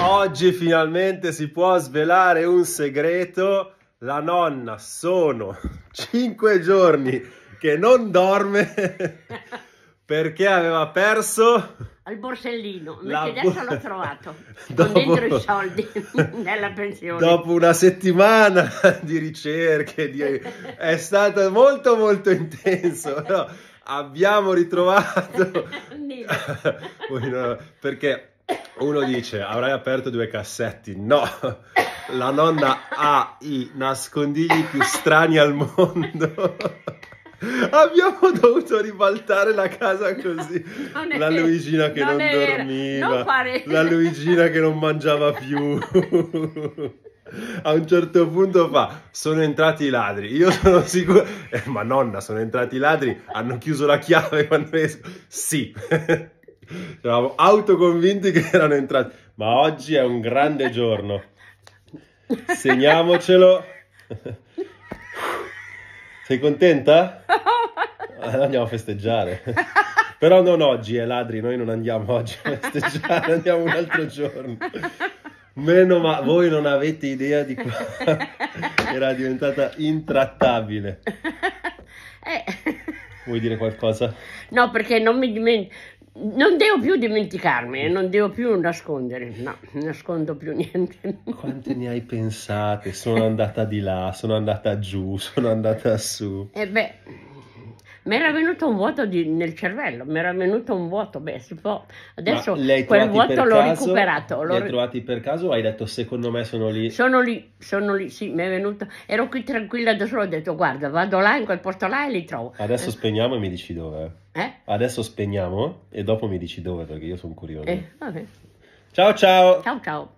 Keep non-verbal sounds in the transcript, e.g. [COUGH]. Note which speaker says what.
Speaker 1: Oggi finalmente si può svelare un segreto. La nonna sono cinque giorni che non dorme [LAUGHS] perché aveva perso
Speaker 2: al borsellino, la... che adesso l'ho trovato dopo... [LAUGHS] con dentro i soldi [LAUGHS] della pensione. Dopo
Speaker 1: una settimana di ricerche, di... è stato molto molto intenso. No, abbiamo ritrovato perché uno dice, avrai aperto due cassetti? No, la nonna ha i nascondigli più strani al mondo. Abbiamo dovuto ribaltare la casa così. No, la Luigina che non, non dormiva, non fare... la Luigina che non mangiava più. A un certo punto fa, sono entrati i ladri. Io sono sicuro, eh, ma nonna, sono entrati i ladri, hanno chiuso la chiave quando esco. Sì eravamo autoconvinti che erano entrati. Ma oggi è un grande giorno. Segniamocelo. Sei contenta? Andiamo a festeggiare. Però non oggi, eh, ladri, noi non andiamo oggi a festeggiare, andiamo un altro giorno. Meno ma voi non avete idea di qua. Era diventata intrattabile. Eh. Vuoi dire qualcosa?
Speaker 2: No, perché non mi dimentico non devo più dimenticarmi, eh, non devo più nascondere, no, non nascondo
Speaker 1: più niente. Quante ne hai pensate? Sono andata di là, sono andata giù, sono andata su.
Speaker 2: E eh beh, mi era venuto un vuoto di, nel cervello, mi era venuto un vuoto, beh, si può. Adesso quel vuoto l'ho caso, recuperato. L'ho li hai
Speaker 1: trovati per caso o hai detto secondo me sono lì? Sono
Speaker 2: lì, sono lì, sì, mi è venuto, ero qui tranquilla da solo, ho detto guarda, vado là in quel posto là e li trovo. Adesso eh.
Speaker 1: spegniamo e mi dici dove. Eh? Adesso spegniamo e dopo mi dici dove perché io sono curioso. Eh, ciao ciao. Ciao ciao.